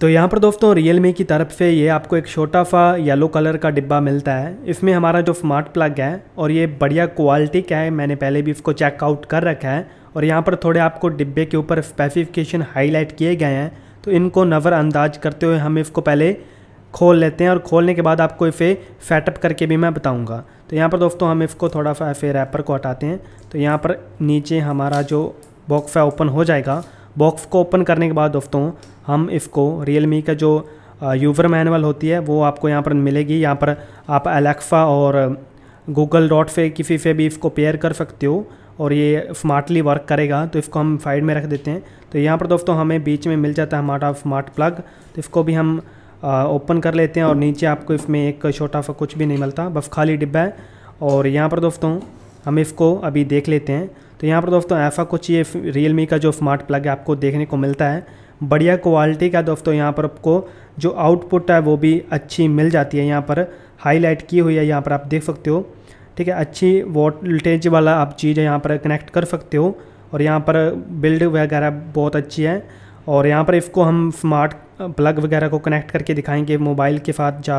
तो यहाँ पर दोस्तों रियल मी की तरफ से ये आपको एक छोटा सा येलो कलर का डिब्बा मिलता है इसमें हमारा जो स्मार्ट प्लग है और ये बढ़िया क्वालिटी का है मैंने पहले भी इसको चेकआउट कर रखा है और यहाँ पर थोड़े आपको डिब्बे के ऊपर स्पेसिफिकेशन हाईलाइट किए गए हैं तो इनको नज़रअंदाज करते हुए हम इसको पहले खोल लेते हैं और खोलने के बाद आपको इसे सेटअप करके भी मैं बताऊँगा तो यहाँ पर दोस्तों हम इसको थोड़ा सा ऐसे रैपर को हटाते हैं तो यहाँ पर नीचे हमारा जो बॉक्स है ओपन हो जाएगा बॉक्स को ओपन करने के बाद दोस्तों हम इसको रियल का जो यूज़र मैनुअल होती है वो आपको यहाँ पर मिलेगी यहाँ पर आप एलेक्सा और गूगल डॉट से किसी से भी इसको पेयर कर सकते हो और ये स्मार्टली वर्क करेगा तो इसको हम साइड में रख देते हैं तो यहाँ पर दोस्तों हमें बीच में मिल जाता है हमारा स्मार्ट प्लग तो इसको भी हम ओपन कर लेते हैं और नीचे आपको इसमें एक छोटा सा कुछ भी नहीं मिलता बस खाली डिब्बा है और यहाँ पर दोस्तों हम इसको अभी देख लेते हैं तो यहाँ पर दोस्तों ऐसा कुछ ये रियल का जो स्मार्ट प्लग है आपको देखने को मिलता है बढ़िया क्वालिटी का दोस्तों यहाँ पर आपको जो आउटपुट है वो भी अच्छी मिल जाती है यहाँ पर हाईलाइट की हुई है यहाँ पर आप देख सकते हो ठीक है अच्छी वोल्टेज वाला आप चीज़ यहाँ पर कनेक्ट कर सकते हो और यहाँ पर बिल्ड वगैरह बहुत अच्छी है और यहाँ पर इसको हम स्मार्ट प्लग वगैरह को कनेक्ट करके दिखाएंगे मोबाइल के साथ जा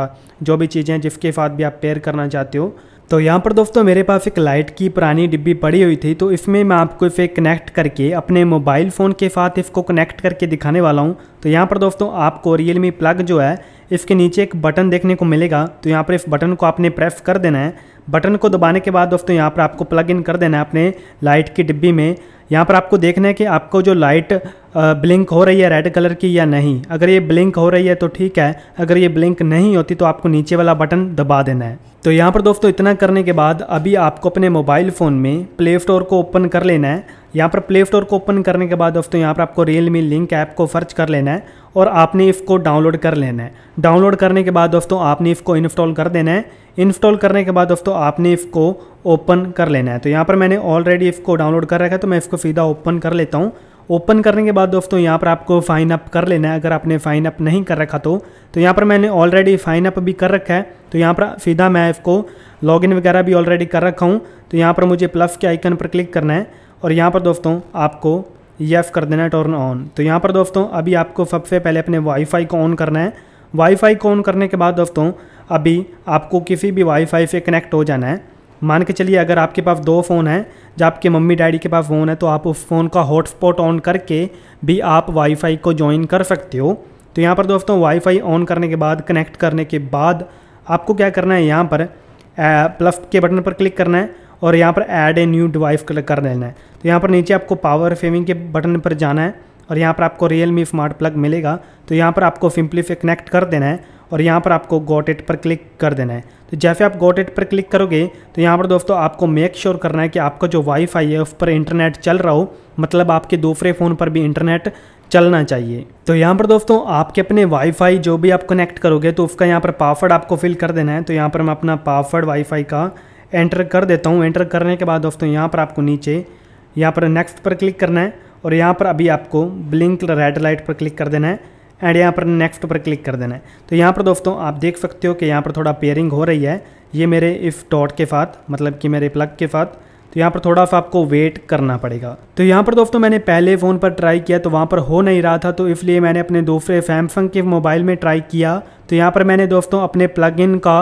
जो भी चीज़ें जिसके साथ भी आप पेयर करना चाहते हो तो यहाँ पर दोस्तों मेरे पास एक लाइट की पुरानी डिब्बी पड़ी हुई थी तो इसमें मैं आपको इसे कनेक्ट करके अपने मोबाइल फ़ोन के साथ इसको कनेक्ट करके दिखाने वाला हूँ तो यहाँ पर दोस्तों आपको रियल मी प्लग जो है इसके नीचे एक बटन देखने को मिलेगा तो यहाँ पर इस बटन को आपने प्रेस कर देना है बटन को दबाने के बाद दोस्तों यहाँ पर आपको प्लग इन कर देना है अपने लाइट की डिब्बी में यहाँ पर आपको देखना है कि आपको जो लाइट ब्लिंक हो रही है रेड कलर की या नहीं अगर ये ब्लिंक हो रही है तो ठीक है अगर ये ब्लिंक नहीं होती तो आपको नीचे वाला बटन दबा देना है तो यहाँ पर दोस्तों इतना करने के बाद अभी आपको अपने मोबाइल फ़ोन में प्ले स्टोर को ओपन कर लेना है यहाँ पर प्ले स्टोर को ओपन करने के बाद दोस्तों यहाँ पर आपको रियल मी लिंक ऐप को सर्च कर लेना है और आपने इफ़ को डाउनलोड कर लेना है डाउनलोड करने के बाद दोस्तों आपने इफ़ को इंस्टॉल कर देना है इंस्टॉल करने के बाद दोस्तों आपने इफ़ को ओपन कर लेना है तो यहाँ पर मैंने ऑलरेडी इफ़ को डाउनलोड कर रखा है तो मैं इसको सीधा ओपन कर लेता हूँ ओपन करने के बाद दोस्तों यहाँ पर आपको फाइन अप कर लेना है अगर आपने फाइन अप नहीं कर रखा तो तो यहाँ पर मैंने ऑलरेडी फाइन अप भी कर रखा है तो यहाँ पर सीधा मैं इसको लॉगिन वगैरह भी ऑलरेडी कर रखा हूँ तो यहाँ पर मुझे प्लस के आइकन पर क्लिक करना है और यहाँ पर दोस्तों आपको येफ कर देना है टर्न ऑन तो यहाँ पर दोस्तों अभी आपको सबसे पहले अपने वाईफाई को ऑन करना है वाईफाई को ऑन करने के बाद दोस्तों अभी आपको किसी भी वाईफाई से कनेक्ट हो जाना है मान के चलिए अगर आपके पास दो फ़ोन है जब आपके मम्मी डैडी के पास फ़ोन है तो आप उस फ़ोन का हॉटस्पॉट ऑन करके भी आप वाईफाई को ज्वाइन कर सकते हो तो यहाँ पर दोस्तों वाईफाई ऑन करने के बाद कनेक्ट करने के बाद आपको क्या करना है यहाँ पर प्लस के बटन पर क्लिक करना है और यहाँ पर add a new device click कर लेना है तो यहाँ पर नीचे आपको पावर सेविंग के बटन पर जाना है और यहाँ पर आपको रियल मी स्मार्ट प्लग मिलेगा तो यहाँ पर आपको सिंपली से कनेक्ट कर देना है और यहाँ पर आपको गोट इट पर क्लिक कर देना है तो जैसे आप गोट इट पर क्लिक करोगे तो यहाँ पर दोस्तों आपको मेक श्योर sure करना है कि आपका जो वाईफाई है उस पर इंटरनेट चल रहा हो मतलब आपके दूसरे फ़ोन पर भी इंटरनेट चलना चाहिए तो यहाँ पर दोस्तों आपके अपने वाईफाई जो भी आप कनेक्ट करोगे तो उसका यहाँ पर पासवर्ड आपको फिल कर देना है तो यहाँ पर मैं अपना पासवर्ड वाईफाई का एंटर कर देता हूँ एंटर करने के बाद दोस्तों यहाँ पर आपको नीचे यहाँ पर नेक्स्ट पर क्लिक करना है और यहाँ पर अभी आपको ब्लिंक रेड लाइट पर क्लिक कर देना है एंड यहाँ पर नेक्स्ट पर क्लिक कर देना है तो यहाँ पर दोस्तों आप देख सकते हो कि यहाँ पर थोड़ा पेयरिंग हो रही है ये मेरे इफ़ डॉट के साथ मतलब कि मेरे प्लग के साथ तो यहाँ पर थोड़ा सा आपको वेट करना पड़ेगा तो यहाँ पर दोस्तों मैंने पहले फ़ोन पर ट्राई किया तो वहाँ पर हो नहीं रहा था तो इसलिए मैंने अपने दूसरे सैमसंग के मोबाइल में ट्राई किया तो यहाँ पर मैंने दोस्तों अपने प्लग का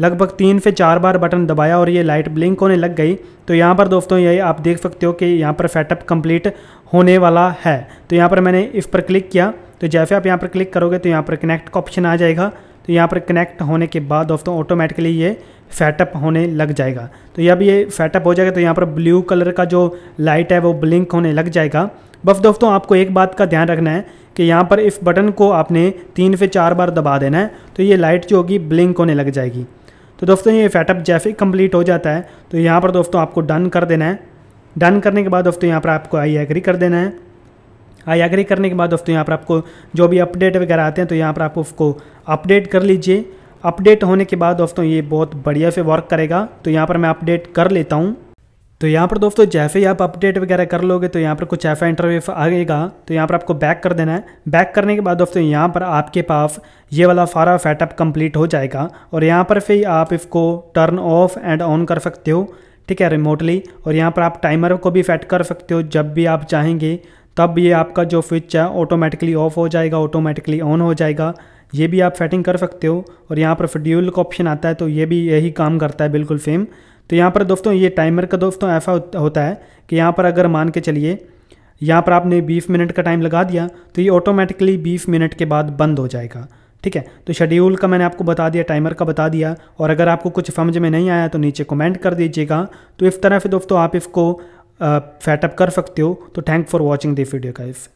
लगभग तीन से चार बार बटन दबाया और ये लाइट ब्लिंक होने लग गई तो यहाँ पर दोस्तों यही आप देख सकते हो कि यहाँ पर सेटअप कंप्लीट होने वाला है तो यहाँ पर मैंने इस पर क्लिक किया तो जैसे आप यहाँ पर क्लिक करोगे तो यहाँ पर कनेक्ट का ऑप्शन आ जाएगा तो यहाँ पर कनेक्ट होने के बाद दोस्तों ऑटोमेटिकली ये सेटअप होने लग जाएगा तो यह ये सेटअप हो जाएगा तो यहाँ पर ब्लू कलर का जो लाइट है वो ब्लिंक होने लग जाएगा बस दोस्तों आपको एक बात का ध्यान रखना है कि यहाँ पर इस बटन को आपने तीन से चार बार दबा देना है तो ये लाइट जो होगी ब्लिंक होने लग जाएगी तो दोस्तों ये फैटअप जैसे ही कंप्लीट हो जाता है तो यहाँ पर दोस्तों आपको डन कर देना है डन करने के बाद दोस्तों यहाँ पर आपको आई एग्री कर देना है आई एग्री करने के बाद दोस्तों यहाँ पर आपको जो भी अपडेट वगैरह आते हैं तो यहाँ पर आप उसको अपडेट कर लीजिए अपडेट होने के बाद दोस्तों ये बहुत बढ़िया से वर्क करेगा तो यहाँ पर मैं अपडेट कर लेता हूँ तो यहाँ पर दोस्तों जैसे ही आप अपडेट वगैरह कर लोगे तो यहाँ पर कुछ ऐसा इंटरव्यू आएगा तो यहाँ पर आपको बैक कर देना है बैक करने के बाद दोस्तों यहाँ पर आपके पास ये वाला सारा सेटअप कंप्लीट हो जाएगा और यहाँ पर फिर आप इसको टर्न ऑफ एंड ऑन कर सकते हो ठीक है रिमोटली और यहाँ पर आप टाइमर को भी सेट कर सकते हो जब भी आप चाहेंगे तब ये आपका जो स्विच है ऑटोमेटिकली ऑफ हो जाएगा ऑटोमेटिकली ऑन हो जाएगा ये भी आप सेटिंग कर सकते हो और यहाँ पर फड्यूल का ऑप्शन आता है तो ये भी यही काम करता है बिल्कुल सेम तो यहाँ पर दोस्तों ये टाइमर का दोस्तों ऐसा होता है कि यहाँ पर अगर मान के चलिए यहाँ पर आपने बीस मिनट का टाइम लगा दिया तो ये ऑटोमेटिकली बीस मिनट के बाद बंद हो जाएगा ठीक है तो शेड्यूल का मैंने आपको बता दिया टाइमर का बता दिया और अगर आपको कुछ समझ में नहीं आया तो नीचे कमेंट कर दीजिएगा तो इस तरह से दोस्तों आप इसको सेटअप कर सकते हो तो thank for watching this video का